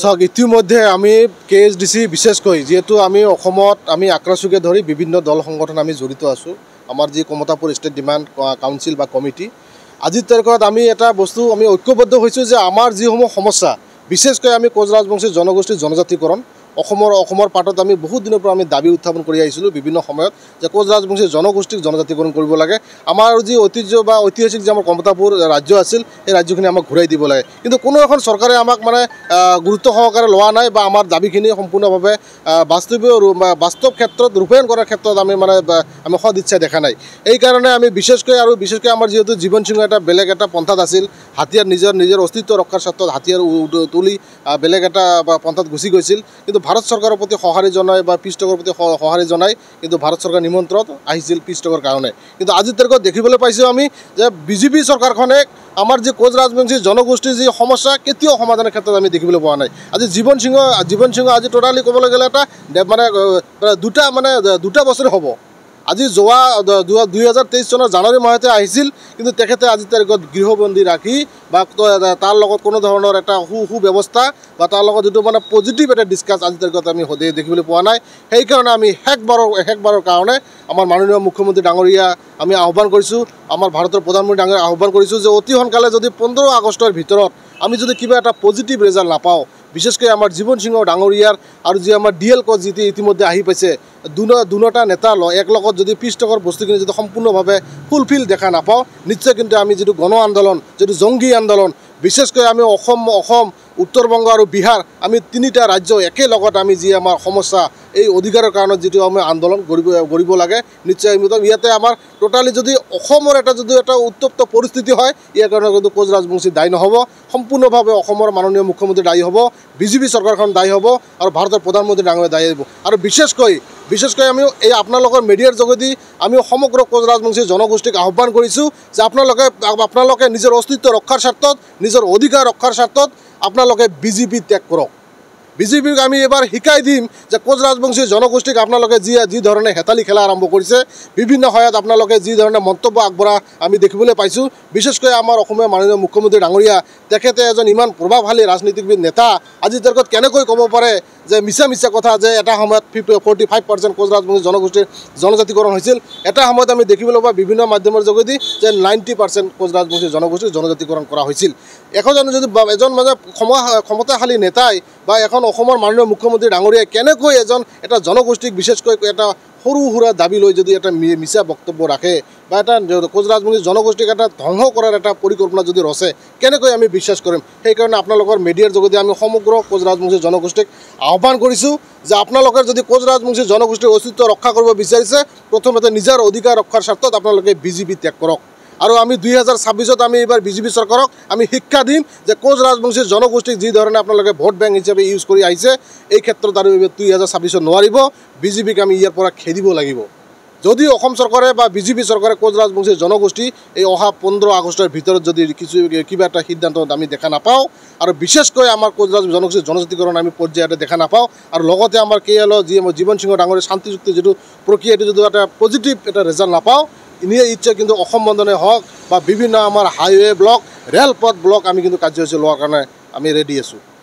চাওক ইতিমধ্যে আমি কে এইচ ডি চি বিশেষকৈ যিহেতু আমি অসমত আমি আক্ৰাচুকে ধৰি বিভিন্ন দল সংগঠন আমি জড়িত আছোঁ আমাৰ যি কমতাপুৰ ষ্টেট ডিমাণ্ড কাউঞ্চিল বা কমিটি আজিৰ তাৰিখত আমি এটা বস্তু আমি ঐক্যবদ্ধ হৈছোঁ যে আমাৰ যিসমূহ সমস্যা বিশেষকৈ আমি কোচ ৰাজবংশী জনগোষ্ঠীৰ জনজাতিকৰণ অসমৰ অসমৰ পাতত আমি বহুত দিনৰ পৰা আমি দাবী উত্থাপন কৰি আহিছিলোঁ বিভিন্ন সময়ত যে কোচ ৰাজবংশী জনগোষ্ঠীক জনজাতিকৰণ কৰিব লাগে আমাৰ যি ঐতিহ্য বা ঐতিহাসিক যে আমাৰ কমতাপুৰ ৰাজ্য আছিল সেই ৰাজ্যখিনি আমাক ঘূৰাই দিব লাগে কিন্তু কোনো এখন চৰকাৰে আমাক মানে গুৰুত্ব সহকাৰে লোৱা নাই বা আমাৰ দাবীখিনি সম্পূৰ্ণভাৱে বাস্তৱীয় বাস্তৱ ক্ষেত্ৰত ৰূপায়ণ কৰাৰ ক্ষেত্ৰত আমি মানে আমি সদিচ্ছাই দেখা নাই এইকাৰণে আমি বিশেষকৈ আৰু বিশেষকৈ আমাৰ যিহেতু জীৱন সিং এটা বেলেগ এটা পন্থাত আছিল হাতীয়াৰ নিজৰ নিজৰ অস্তিত্ব ৰক্ষাৰ স্বাৰ্থত হাতীয়াৰ তুলি বেলেগ এটা পন্থাত গুচি গৈছিল কিন্তু ভাৰত চৰকাৰৰ প্ৰতি সঁহাৰি জনাই বা পিছ পিষ্টকৰ প্ৰতি সঁহাৰি জনাই কিন্তু ভাৰত চৰকাৰ নিমন্ত্ৰণ আহিছিল পিছ পিষ্টকৰ কাৰণে কিন্তু আজিৰ তাৰিখত দেখিবলৈ পাইছোঁ আমি যে বিজেপি চৰকাৰখনে আমাৰ যি কোচ ৰাজবংশী জনগোষ্ঠীৰ যি সমস্যা কেতিয়াও সমাধানৰ ক্ষেত্ৰত আমি দেখিবলৈ পোৱা নাই আজি জীৱন সিংহ জীৱন সিংহ আজি টোটালি ক'বলৈ গ'লে এটা মানে দুটা মানে দুটা বছৰে হ'ব আজি যোৱা দুই হাজাৰ তেইছ চনৰ জানুৱাৰী মাহতে আহিছিল কিন্তু তেখেতে আজি তাৰিখত গৃহবন্দী ৰাখি বা তাৰ লগত কোনো ধৰণৰ এটা সু সু ব্যৱস্থা বা তাৰ লগত যিটো মানে পজিটিভ এটা ডিছকাছ আজি তাৰিখত আমি সদায় দেখিবলৈ পোৱা নাই সেইকাৰণে আমি শেষবাৰৰ শেষবাৰৰ কাৰণে আমাৰ মাননীয় মুখ্যমন্ত্ৰী ডাঙৰীয়া আমি আহ্বান কৰিছোঁ আমাৰ ভাৰতৰ প্ৰধানমন্ত্ৰী ডাঙৰীয়া আহ্বান কৰিছোঁ যে অতি সোনকালে যদি পোন্ধৰ আগষ্টৰ ভিতৰত আমি যদি কিবা এটা পজিটিভ ৰিজাল্ট নাপাওঁ বিশেষকৈ আমাৰ জীৱন সিংহ ডাঙৰীয়াৰ আৰু যি আমাৰ ডি এল কট যিটি ইতিমধ্যে আহি পাইছে দুন দুনটা নেতা লয় একলগত যদি পিছটকৰ বস্তুখিনি যদি সম্পূৰ্ণভাৱে ফুলফিল দেখা নাপাওঁ নিশ্চয় কিন্তু আমি যিটো গণ আন্দোলন যিটো জংগী আন্দোলন বিশেষকৈ আমি অসম অসম উত্তৰবংগ আৰু বিহাৰ আমি তিনিটা ৰাজ্য একেলগত আমি যি আমাৰ সমস্যা এই অধিকারের কারণে যেটি আমি আন্দোলন গড়ব লাগে নিশ্চয় আমি ইয়াতে আমার টোটালি যদি একটা যদি একটা উত্তপ্ত পরিস্থিতি হয় ইয়ার কারণে কিন্তু কোচ রাজবংশী দায়ী নহব সম্পূর্ণভাবে মাননীয় মুখ্যমন্ত্রী দায়ী হব বিজেপি সরকারখন দায়ী হব আর ভারতের প্রধানমন্ত্রী ডাঙরে দায়ী হব আর বিশেষক বিশেষক আমি এই আপনার মিডিয়ার যোগেদি আমি সমগ্র কোচ রাজবংশী জনগোষ্ঠীক আহ্বান করছো যে আপনাদের আপনাদের নিজের অস্তিত্ব রক্ষার স্বার্থত নিজের অধিকার রক্ষার স্বার্থত আপনাদের বিজেপি ত্যাগ করক বিজেপিক আমি এবার শিকাই দিম যে কোচ রাজবংশী জনগোষ্ঠীক আপনাদের যে ধরনের হেতালি খেলা আরম্ভ করেছে বিভিন্ন সহায়ত আপনাদের যি ধরনের মন্তব্য আগবা আমি দেখবলে পাইছো বিশেষ করে আমার মাননীয় মুখ্যমন্ত্রী ডাঙরিয়া তখেতে এজন ইমান প্রভাবশালী রাজনীতিবিদ নেতা আজির তারিখত কেন কব পারে যে মিছা মিছা কথা যে এটা সময়ত fifty forty five percent Koch Rajbongshi জনগোষ্ঠীর জনজাতিকরণ হয়েছিল এটা সময়ত আমি দেখবলে পাই বিভিন্ন মাধ্যমের যোগেদি যে নাইনটি পার্সেন্ট কোচ রাজবংশী জনগোষ্ঠীর জনজাতিকরণ করা হয়েছিল এখন যদি এজন মানে ক্ষমতাশালী নেতায় বা এখন অসমৰ মাননীয় মুখ্যমন্ত্ৰী ডাঙৰীয়াই কেনেকৈ এজন এটা জনগোষ্ঠীক বিশেষকৈ এটা সৰু সুৰা দাবী লৈ যদি এটা মিছা বক্তব্য ৰাখে বা এটা কোজৰাজমুখী জনগোষ্ঠীক এটা ধ্বংস কৰাৰ এটা পৰিকল্পনা যদি ৰচে কেনেকৈ আমি বিশ্বাস কৰিম সেইকাৰণে আপোনালোকৰ মিডিয়াৰ যোগেদি আমি সমগ্ৰ কোজৰাজমুখী জনগোষ্ঠীক আহ্বান কৰিছোঁ যে আপোনালোকে যদি কোজৰাজমুখী জনগোষ্ঠীৰ অস্তিত্ব ৰক্ষা কৰিব বিচাৰিছে প্ৰথমতে নিজৰ অধিকাৰ ৰক্ষাৰ স্বাৰ্থত আপোনালোকে বিজেপি ত্যাগ কৰক আৰু আমি দুই হাজাৰ ছাব্বিছত আমি এইবাৰ বিজেপি চৰকাৰক আমি শিক্ষা দিম যে কোচ ৰাজবংশীৰ জনগোষ্ঠীক যিধৰণে আপোনালোকে ভোট বেংক হিচাপে ইউজ কৰি আহিছে এই ক্ষেত্ৰত আৰু দুই হাজাৰ ছাব্বিছত নোৱাৰিব বিজেপিক আমি ইয়াৰ পৰা খেদিব লাগিব যদি অসম চৰকাৰে বা বিজেপি চৰকাৰে কোচ ৰাজবংশীৰ জনগোষ্ঠী এই অহা পোন্ধৰ আগষ্টৰ ভিতৰত যদি কিছু কিবা এটা সিদ্ধান্ত আমি দেখা নাপাওঁ আৰু বিশেষকৈ আমাৰ কোচ ৰাজ জনগোষ্ঠী জনজাতিকৰণ আমি পৰ্যায়তে দেখা নাপাওঁ আৰু লগতে আমাৰ কে যি জি এম জীৱন সিংহ ডাঙৰীয়া শান্তিযুক্তি যিটো প্ৰক্ৰিয়াটো যদি এটা পজিটিভ এটা ৰিজাল্ট নাপাওঁ ইনে ইচ্ছা কিন্তু অসম বন্ধনে হওক বা বিভিন্ন আমাৰ হাইৱে ব্লক ৰেলপথ ব্লক আমি কিন্তু কাৰ্যসূচী লোৱাৰ কাৰণে আমি ৰেডি আছোঁ